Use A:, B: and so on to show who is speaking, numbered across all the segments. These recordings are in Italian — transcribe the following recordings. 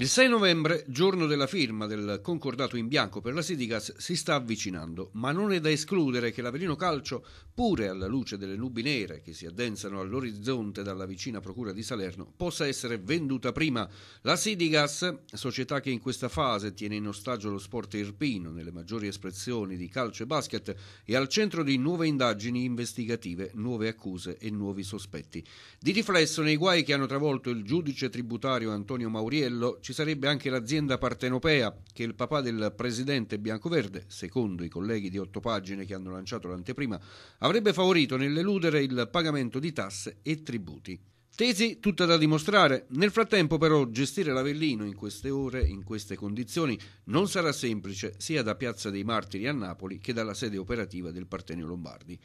A: Il 6 novembre, giorno della firma del concordato in bianco per la Sidigas, si sta avvicinando, ma non è da escludere che l'Avelino Calcio, pure alla luce delle nubi nere che si addensano all'orizzonte dalla vicina procura di Salerno, possa essere venduta prima. La Sidigas, società che in questa fase tiene in ostaggio lo sport irpino nelle maggiori espressioni di calcio e basket, è al centro di nuove indagini investigative, nuove accuse e nuovi sospetti. Di riflesso nei guai che hanno travolto il giudice tributario Antonio Mauriello, ci sarebbe anche l'azienda partenopea che il papà del presidente Biancoverde, secondo i colleghi di otto pagine che hanno lanciato l'anteprima, avrebbe favorito nell'eludere il pagamento di tasse e tributi. Tesi tutta da dimostrare. Nel frattempo però gestire l'Avellino in queste ore, in queste condizioni, non sarà semplice sia da Piazza dei Martiri a Napoli che dalla sede operativa del Partenio Lombardi.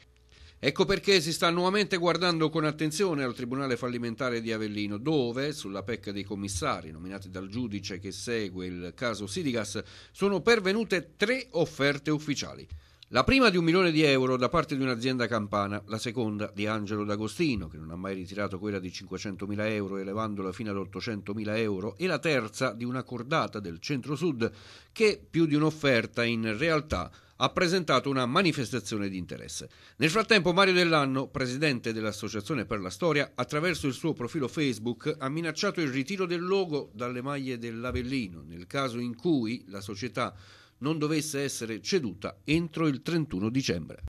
A: Ecco perché si sta nuovamente guardando con attenzione al Tribunale fallimentare di Avellino, dove, sulla pecca dei commissari nominati dal giudice che segue il caso Sidigas, sono pervenute tre offerte ufficiali. La prima di un milione di euro da parte di un'azienda campana, la seconda di Angelo D'Agostino, che non ha mai ritirato quella di 500.000 euro elevandola fino ad 800.000 euro, e la terza di una cordata del centro-sud, che più di un'offerta in realtà ha presentato una manifestazione di interesse. Nel frattempo Mario Dell'Anno, presidente dell'Associazione per la Storia, attraverso il suo profilo Facebook ha minacciato il ritiro del logo dalle maglie dell'Avellino nel caso in cui la società non dovesse essere ceduta entro il 31 dicembre.